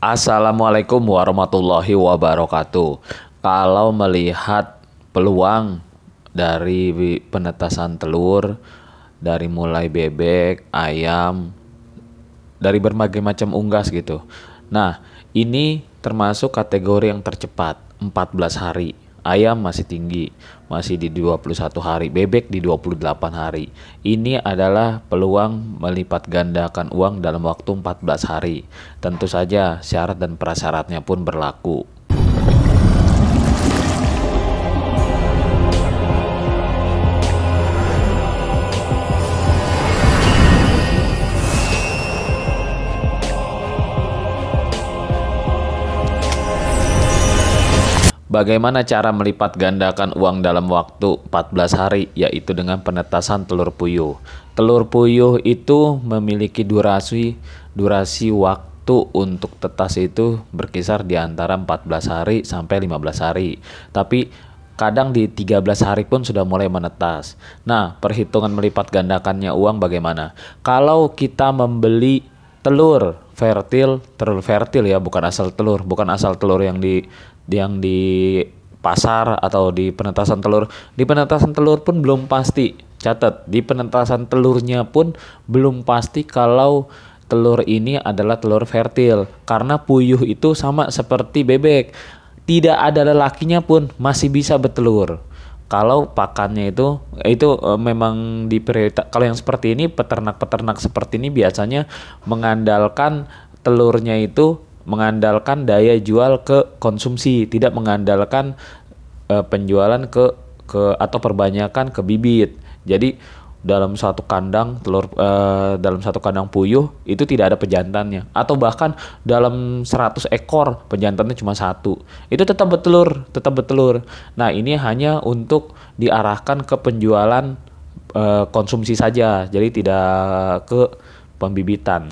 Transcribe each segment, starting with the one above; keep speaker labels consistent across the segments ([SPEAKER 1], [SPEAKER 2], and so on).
[SPEAKER 1] Assalamualaikum warahmatullahi wabarakatuh. Kalau melihat peluang dari penetasan telur dari mulai bebek, ayam, dari berbagai macam unggas gitu. Nah, ini termasuk kategori yang tercepat, 14 hari ayam masih tinggi, masih di 21 hari, bebek di 28 hari. Ini adalah peluang melipat gandakan uang dalam waktu 14 hari. Tentu saja syarat dan prasyaratnya pun berlaku. Bagaimana cara melipat gandakan uang dalam waktu 14 hari yaitu dengan penetasan telur puyuh. Telur puyuh itu memiliki durasi durasi waktu untuk tetas itu berkisar di antara 14 hari sampai 15 hari. Tapi kadang di 13 hari pun sudah mulai menetas. Nah, perhitungan melipat gandakannya uang bagaimana? Kalau kita membeli telur fertil, telur fertil ya, bukan asal telur, bukan asal telur yang di yang di pasar atau di penetasan telur. Di penetasan telur pun belum pasti. Catat, di penetasan telurnya pun belum pasti kalau telur ini adalah telur fertil karena puyuh itu sama seperti bebek. Tidak ada lelakinya pun masih bisa bertelur. Kalau pakannya itu itu eh, memang di prioritas kalau yang seperti ini peternak-peternak seperti ini biasanya mengandalkan telurnya itu mengandalkan daya jual ke konsumsi, tidak mengandalkan uh, penjualan ke ke atau perbanyakan ke bibit. Jadi dalam satu kandang telur uh, dalam satu kandang puyuh itu tidak ada pejantannya atau bahkan dalam 100 ekor pejantannya cuma satu itu tetap bertelur tetap bertelur nah ini hanya untuk diarahkan ke penjualan uh, konsumsi saja jadi tidak ke pembibitan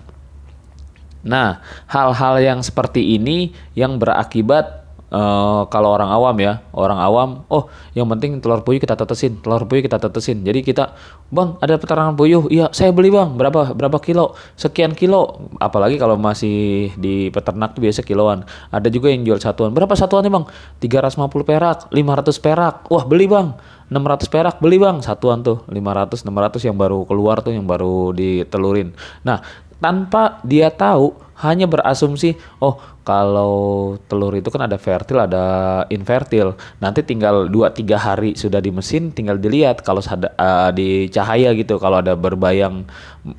[SPEAKER 1] Nah, hal-hal yang seperti ini yang berakibat Uh, kalau orang awam ya, orang awam, oh yang penting telur puyuh kita tetesin, telur puyuh kita tetesin. Jadi kita, bang ada peternakan puyuh, iya saya beli bang, berapa berapa kilo, sekian kilo. Apalagi kalau masih di peternak tuh biasa kiloan. Ada juga yang jual satuan, berapa satuan nih bang? 350 perak, 500 perak, wah beli bang. 600 perak beli bang satuan tuh 500 600 yang baru keluar tuh yang baru ditelurin nah tanpa dia tahu hanya berasumsi oh kalau telur itu kan ada fertil ada invertil nanti tinggal 2-3 hari sudah di mesin tinggal dilihat kalau ada uh, di cahaya gitu kalau ada berbayang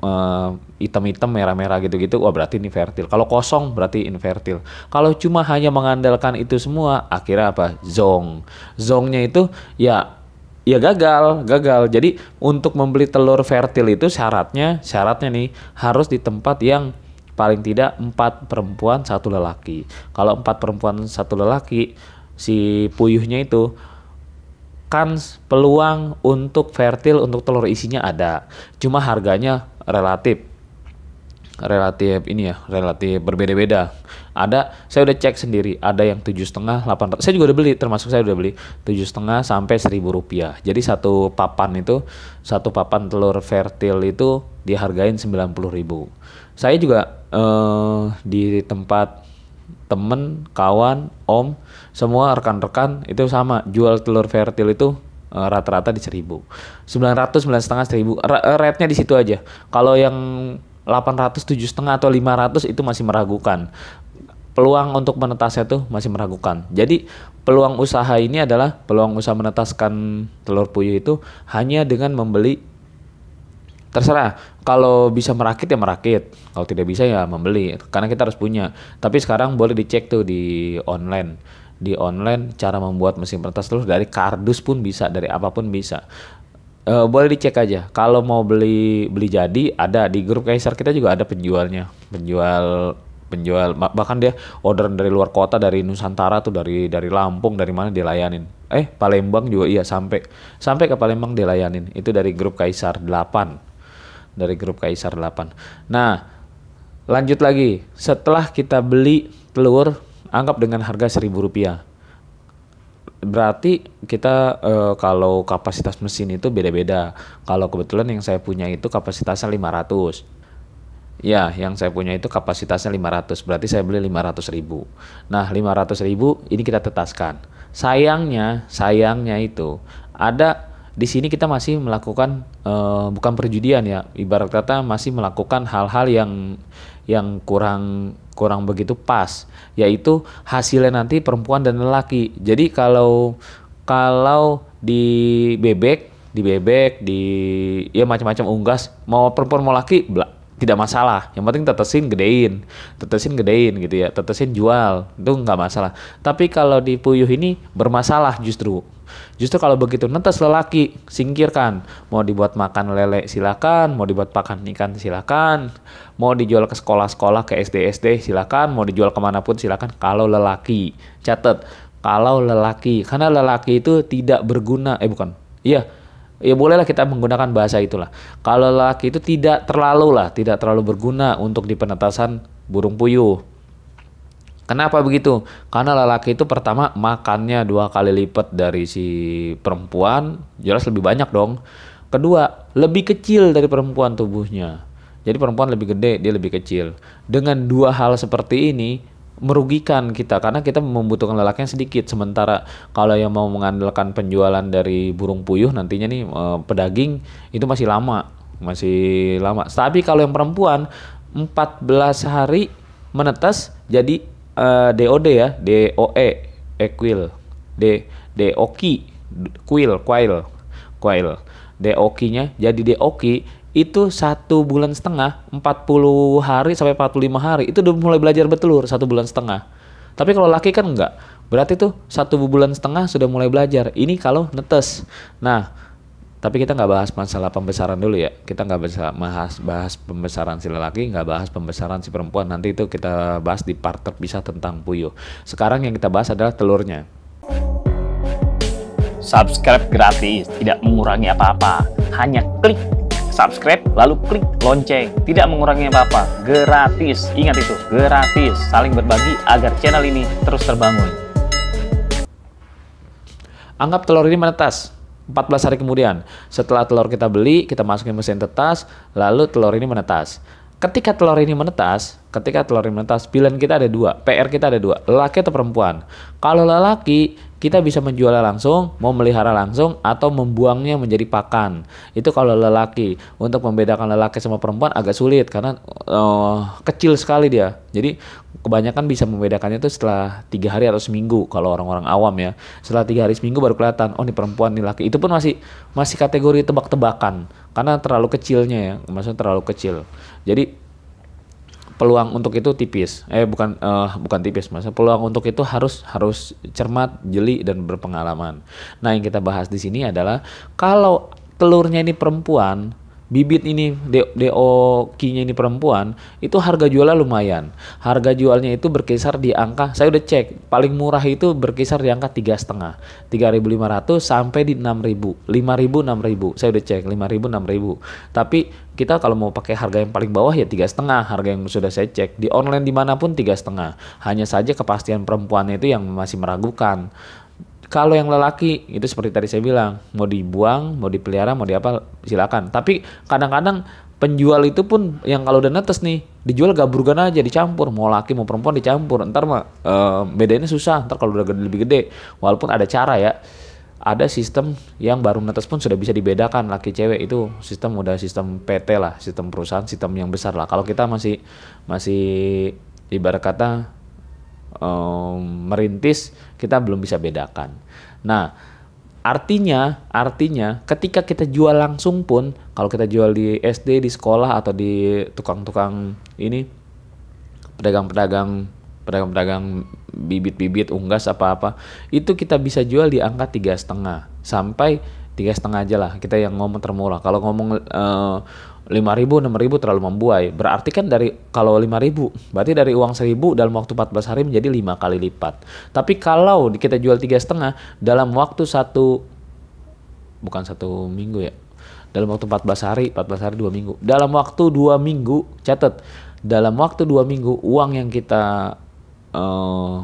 [SPEAKER 1] uh, eh, hitam-hitam merah-merah gitu-gitu wah berarti ini fertil kalau kosong berarti invertil kalau cuma hanya mengandalkan itu semua akhirnya apa zong zongnya itu ya ya gagal, gagal. Jadi untuk membeli telur fertil itu syaratnya, syaratnya nih harus di tempat yang paling tidak empat perempuan satu lelaki. Kalau empat perempuan satu lelaki, si puyuhnya itu kan peluang untuk fertil untuk telur isinya ada. Cuma harganya relatif relatif ini ya relatif berbeda-beda ada saya udah cek sendiri ada yang tujuh setengah delapan saya juga udah beli termasuk saya udah beli tujuh setengah sampai seribu rupiah jadi satu papan itu satu papan telur fertil itu dihargain sembilan puluh ribu saya juga eh, di tempat temen kawan om semua rekan-rekan itu sama jual telur fertil itu eh, rata-rata di seribu sembilan ratus sembilan setengah seribu rate nya di situ aja kalau yang 800 setengah atau 500 itu masih meragukan. Peluang untuk menetasnya tuh masih meragukan. Jadi peluang usaha ini adalah peluang usaha menetaskan telur puyuh itu hanya dengan membeli terserah kalau bisa merakit ya merakit kalau tidak bisa ya membeli karena kita harus punya tapi sekarang boleh dicek tuh di online di online cara membuat mesin penetas telur dari kardus pun bisa dari apapun bisa Uh, boleh dicek aja. Kalau mau beli beli jadi ada di grup Kaisar kita juga ada penjualnya, penjual penjual bahkan dia order dari luar kota dari Nusantara tuh dari dari Lampung dari mana dilayanin. Eh Palembang juga iya sampai sampai ke Palembang dilayanin. Itu dari grup Kaisar 8. Dari grup Kaisar 8. Nah, lanjut lagi. Setelah kita beli telur anggap dengan harga seribu rupiah berarti kita uh, kalau kapasitas mesin itu beda-beda. Kalau kebetulan yang saya punya itu kapasitasnya 500. Ya, yang saya punya itu kapasitasnya 500. Berarti saya beli 500 ribu. Nah, 500 ribu ini kita tetaskan. Sayangnya, sayangnya itu ada di sini kita masih melakukan uh, bukan perjudian ya. Ibarat kata masih melakukan hal-hal yang yang kurang kurang begitu pas yaitu hasilnya nanti perempuan dan lelaki jadi kalau kalau di bebek di bebek di ya macam-macam unggas mau perempuan mau laki belak tidak masalah. Yang penting tetesin gedein, tetesin gedein gitu ya, tetesin jual itu nggak masalah. Tapi kalau di puyuh ini bermasalah justru Justru kalau begitu netes lelaki, singkirkan. Mau dibuat makan lele silakan, mau dibuat pakan ikan silakan, mau dijual ke sekolah-sekolah, ke SD-SD silakan, mau dijual kemanapun silakan kalau lelaki. Catat, kalau lelaki, karena lelaki itu tidak berguna, eh bukan, iya, ya bolehlah kita menggunakan bahasa itulah. Kalau lelaki itu tidak terlalu lah, tidak terlalu berguna untuk di penetasan burung puyuh. Kenapa begitu? Karena lelaki itu pertama makannya dua kali lipat dari si perempuan, jelas lebih banyak dong. Kedua, lebih kecil dari perempuan tubuhnya. Jadi perempuan lebih gede, dia lebih kecil. Dengan dua hal seperti ini merugikan kita karena kita membutuhkan lelaki yang sedikit sementara kalau yang mau mengandalkan penjualan dari burung puyuh nantinya nih eh, pedaging itu masih lama masih lama tapi kalau yang perempuan 14 hari menetas jadi uh, eh, DOD ya, DOE, Equil, D DOKI, e, e, Quil, Quail, Quail. DOKI-nya jadi DOKI itu satu bulan setengah, 40 hari sampai 45 hari itu udah mulai belajar bertelur satu bulan setengah. Tapi kalau laki kan enggak. Berarti tuh satu bulan setengah sudah mulai belajar. Ini kalau netes. Nah, tapi kita nggak bahas masalah pembesaran dulu ya. Kita nggak bahas bahas pembesaran si lelaki, nggak bahas pembesaran si perempuan. Nanti itu kita bahas di part terpisah tentang puyuh. Sekarang yang kita bahas adalah telurnya. Subscribe gratis, tidak mengurangi apa-apa. Hanya klik subscribe lalu klik lonceng. Tidak mengurangi apa-apa, gratis. Ingat itu, gratis. Saling berbagi agar channel ini terus terbangun. Anggap telur ini menetas 14 hari kemudian. Setelah telur kita beli, kita masukin mesin tetas, lalu telur ini menetas. Ketika telur ini menetas, ketika telur ini menetas, pilihan kita ada dua, PR kita ada dua, laki atau perempuan. Kalau lelaki, kita bisa menjualnya langsung, mau melihara langsung, atau membuangnya menjadi pakan. Itu kalau lelaki. Untuk membedakan lelaki sama perempuan agak sulit karena uh, kecil sekali dia. Jadi kebanyakan bisa membedakannya itu setelah tiga hari atau seminggu kalau orang-orang awam ya. Setelah tiga hari seminggu baru kelihatan, oh ini perempuan, ini laki. Itu pun masih masih kategori tebak-tebakan karena terlalu kecilnya ya, maksudnya terlalu kecil. Jadi peluang untuk itu tipis. Eh bukan uh, bukan tipis, masa peluang untuk itu harus harus cermat, jeli dan berpengalaman. Nah, yang kita bahas di sini adalah kalau telurnya ini perempuan, bibit ini DOK-nya ini perempuan itu harga jualnya lumayan. Harga jualnya itu berkisar di angka saya udah cek paling murah itu berkisar di angka tiga setengah, tiga ribu lima ratus sampai di enam ribu, lima ribu enam ribu. Saya udah cek lima ribu enam ribu. Tapi kita kalau mau pakai harga yang paling bawah ya tiga setengah harga yang sudah saya cek di online dimanapun tiga setengah. Hanya saja kepastian perempuannya itu yang masih meragukan. Kalau yang lelaki itu seperti tadi saya bilang, mau dibuang, mau dipelihara, mau diapa silakan. Tapi kadang-kadang penjual itu pun yang kalau udah netes nih dijual gaburgan aja dicampur mau laki mau perempuan dicampur ntar mah e, eh, bedanya susah ntar kalau udah gede, lebih gede walaupun ada cara ya ada sistem yang baru netes pun sudah bisa dibedakan laki cewek itu sistem udah sistem PT lah sistem perusahaan sistem yang besar lah kalau kita masih masih ibarat kata um, merintis kita belum bisa bedakan. Nah, artinya artinya ketika kita jual langsung pun kalau kita jual di SD di sekolah atau di tukang-tukang ini pedagang-pedagang pedagang-pedagang bibit-bibit unggas apa-apa itu kita bisa jual di angka tiga setengah sampai tiga setengah aja lah kita yang ngomong termurah kalau ngomong uh, lima ribu enam ribu terlalu membuai berarti kan dari kalau lima ribu berarti dari uang 1000 dalam waktu 14 hari menjadi 5 kali lipat tapi kalau kita jual tiga setengah dalam waktu satu bukan satu minggu ya dalam waktu 14 hari 14 hari dua minggu dalam waktu dua minggu catat dalam waktu dua minggu uang yang kita uh,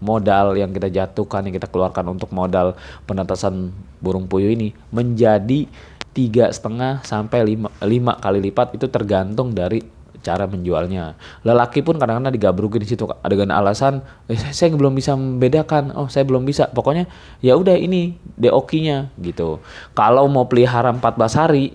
[SPEAKER 1] modal yang kita jatuhkan yang kita keluarkan untuk modal penetasan burung puyuh ini menjadi tiga setengah sampai lima, kali lipat itu tergantung dari cara menjualnya. Lelaki pun kadang-kadang digabrukin di situ dengan alasan eh, saya, saya belum bisa membedakan. Oh, saya belum bisa. Pokoknya ya udah ini deokinya gitu. Kalau mau pelihara 14 hari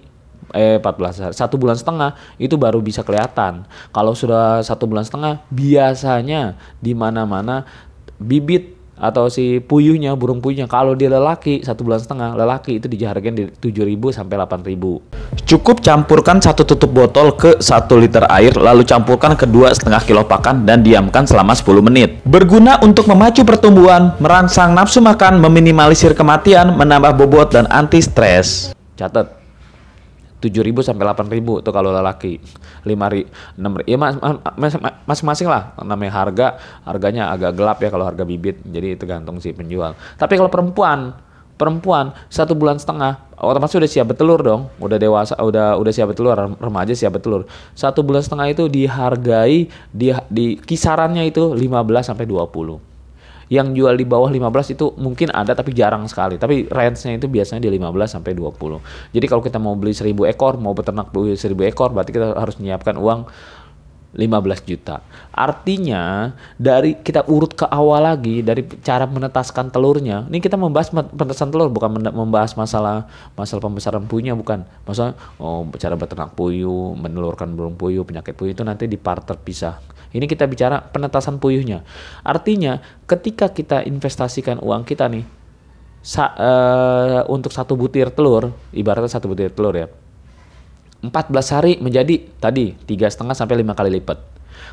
[SPEAKER 1] eh 14 hari, satu bulan setengah itu baru bisa kelihatan. Kalau sudah satu bulan setengah biasanya di mana-mana bibit atau si puyuhnya burung puyuhnya kalau dia lelaki satu bulan setengah lelaki itu dihargain di 7000 sampai 8000 cukup campurkan satu tutup botol ke satu liter air lalu campurkan kedua setengah kilo pakan dan diamkan selama 10 menit berguna untuk memacu pertumbuhan merangsang nafsu makan meminimalisir kematian menambah bobot dan anti stres catat tujuh ribu sampai delapan ribu tuh kalau lelaki lima ribu enam ribu ya masing-masing lah namanya harga harganya agak gelap ya kalau harga bibit jadi tergantung si penjual tapi kalau perempuan perempuan satu bulan setengah otomatis udah siap bertelur dong udah dewasa udah udah siap bertelur remaja siap bertelur satu bulan setengah itu dihargai di, di kisarannya itu lima belas sampai dua puluh yang jual di bawah 15 itu mungkin ada tapi jarang sekali. Tapi range-nya itu biasanya di 15 sampai 20. Jadi kalau kita mau beli 1000 ekor, mau beternak 1000 ekor berarti kita harus menyiapkan uang 15 juta. Artinya dari kita urut ke awal lagi dari cara menetaskan telurnya. Ini kita membahas penetasan telur bukan membahas masalah masalah pembesaran puyuhnya bukan. Masalah oh, cara beternak puyuh, menelurkan burung puyuh, penyakit puyuh itu nanti di part terpisah. Ini kita bicara penetasan puyuhnya. Artinya ketika kita investasikan uang kita nih sa, uh, untuk satu butir telur, ibaratnya satu butir telur ya 14 hari menjadi tadi tiga setengah sampai lima kali lipat.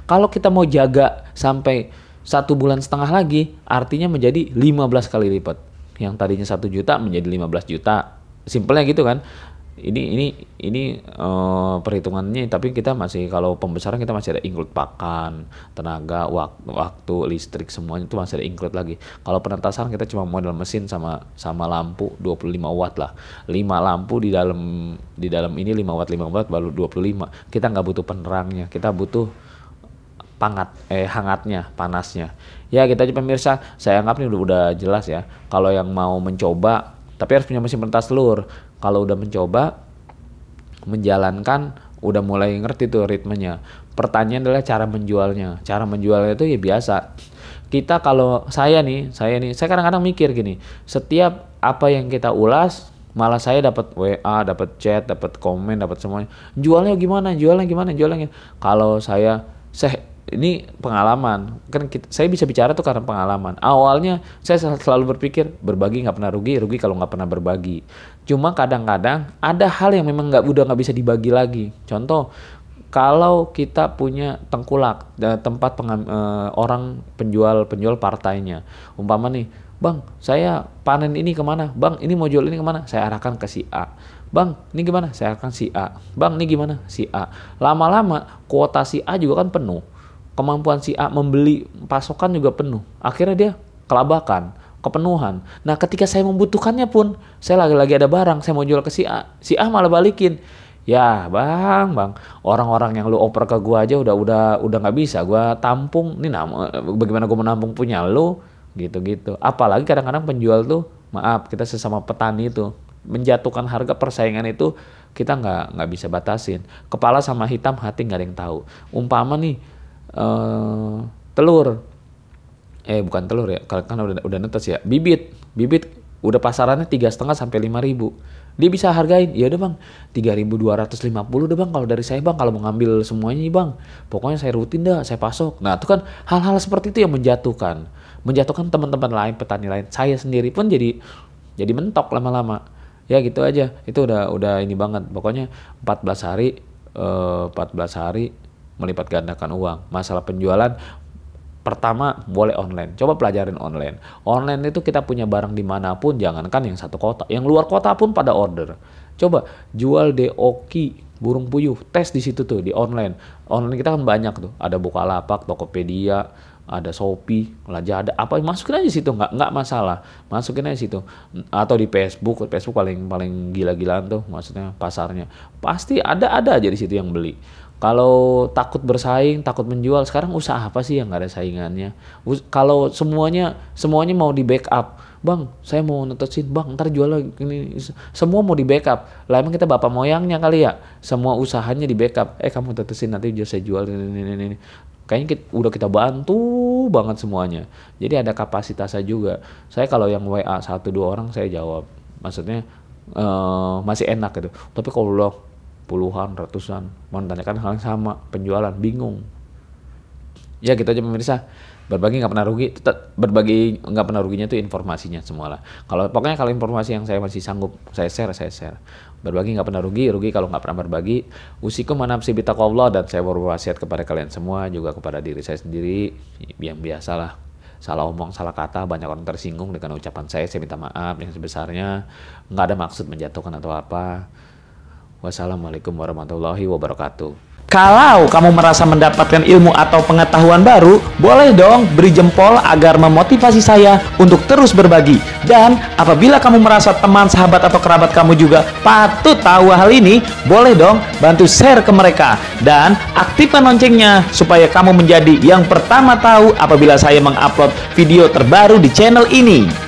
[SPEAKER 1] Kalau kita mau jaga sampai satu bulan setengah lagi, artinya menjadi 15 kali lipat. Yang tadinya satu juta menjadi 15 juta. Simpelnya gitu kan ini ini ini uh, perhitungannya tapi kita masih kalau pembesaran kita masih ada include pakan tenaga waktu, waktu listrik semuanya itu masih ada include lagi kalau penetasan kita cuma modal mesin sama sama lampu 25 watt lah 5 lampu di dalam di dalam ini 5 watt 5 watt baru 25 kita nggak butuh penerangnya kita butuh pangat eh hangatnya panasnya ya kita aja pemirsa saya anggap ini udah, udah jelas ya kalau yang mau mencoba tapi harus punya mesin pentas telur kalau udah mencoba menjalankan udah mulai ngerti tuh ritmenya. Pertanyaan adalah cara menjualnya. Cara menjualnya itu ya biasa. Kita kalau saya nih, saya nih, saya kadang-kadang mikir gini, setiap apa yang kita ulas malah saya dapat WA, dapat chat, dapat komen, dapat semuanya. Jualnya gimana? Jualnya gimana? Jualnya. Gimana? Kalau saya saya ini pengalaman kan kita, saya bisa bicara tuh karena pengalaman awalnya saya selalu berpikir berbagi nggak pernah rugi rugi kalau nggak pernah berbagi cuma kadang-kadang ada hal yang memang nggak udah nggak bisa dibagi lagi contoh kalau kita punya tengkulak tempat pengam, eh, orang penjual penjual partainya umpama nih bang saya panen ini kemana bang ini mau jual ini kemana saya arahkan ke si A Bang, ini gimana? Saya akan si A. Bang, ini gimana? Si A. Lama-lama kuota si A juga kan penuh kemampuan si A membeli pasokan juga penuh. Akhirnya dia kelabakan, kepenuhan. Nah, ketika saya membutuhkannya pun, saya lagi-lagi ada barang, saya mau jual ke si A. Si A malah balikin. Ya, Bang, Bang. Orang-orang yang lu oper ke gua aja udah udah udah nggak bisa gua tampung. Ini nama bagaimana gua menampung punya lu gitu-gitu. Apalagi kadang-kadang penjual tuh, maaf, kita sesama petani itu menjatuhkan harga persaingan itu kita nggak nggak bisa batasin. Kepala sama hitam hati nggak ada yang tahu. Umpama nih uh, telur eh bukan telur ya kalau kan udah udah netes ya bibit bibit udah pasarannya tiga setengah sampai lima ribu dia bisa hargain ya udah bang tiga ribu dua ratus lima puluh deh bang kalau dari saya bang kalau mau ngambil semuanya nih bang pokoknya saya rutin dah saya pasok nah itu kan hal-hal seperti itu yang menjatuhkan menjatuhkan teman-teman lain petani lain saya sendiri pun jadi jadi mentok lama-lama ya gitu aja itu udah udah ini banget pokoknya empat belas hari eh, empat belas hari melipat gandakan uang. Masalah penjualan pertama boleh online. Coba pelajarin online. Online itu kita punya barang dimanapun, jangankan yang satu kota, yang luar kota pun pada order. Coba jual deoki burung puyuh, tes di situ tuh di online. Online kita kan banyak tuh, ada Bukalapak, Tokopedia, ada Shopee, aja ada apa masukin aja situ nggak nggak masalah masukin aja situ atau di Facebook Facebook paling paling gila-gilaan tuh maksudnya pasarnya pasti ada ada aja di situ yang beli kalau takut bersaing takut menjual sekarang usaha apa sih yang nggak ada saingannya Us kalau semuanya semuanya mau di backup bang saya mau netesin bang ntar jual lagi ini semua mau di backup lah emang kita bapak moyangnya kali ya semua usahanya di backup eh kamu tetesin nanti saya jual ini ini ini kayaknya kita, udah kita bantu banget semuanya. Jadi ada kapasitasnya juga. Saya kalau yang WA satu dua orang saya jawab. Maksudnya uh, masih enak gitu. Tapi kalau lo puluhan, ratusan menanyakan hal yang sama, penjualan bingung. Ya kita gitu aja pemirsa. Berbagi nggak pernah rugi. Tetap berbagi nggak pernah ruginya itu informasinya semua lah. Kalau pokoknya kalau informasi yang saya masih sanggup saya share, saya share. Berbagi nggak pernah rugi, rugi kalau nggak pernah berbagi. Usikum manapsi Allah dan saya berwasiat kepada kalian semua juga kepada diri saya sendiri yang biasalah salah omong, salah kata, banyak orang tersinggung dengan ucapan saya, saya minta maaf yang sebesarnya, nggak ada maksud menjatuhkan atau apa. Wassalamualaikum warahmatullahi wabarakatuh. Kalau kamu merasa mendapatkan ilmu atau pengetahuan baru, boleh dong beri jempol agar memotivasi saya untuk terus berbagi. Dan apabila kamu merasa teman, sahabat, atau kerabat kamu juga patut tahu hal ini, boleh dong bantu share ke mereka. Dan aktifkan loncengnya supaya kamu menjadi yang pertama tahu apabila saya mengupload video terbaru di channel ini.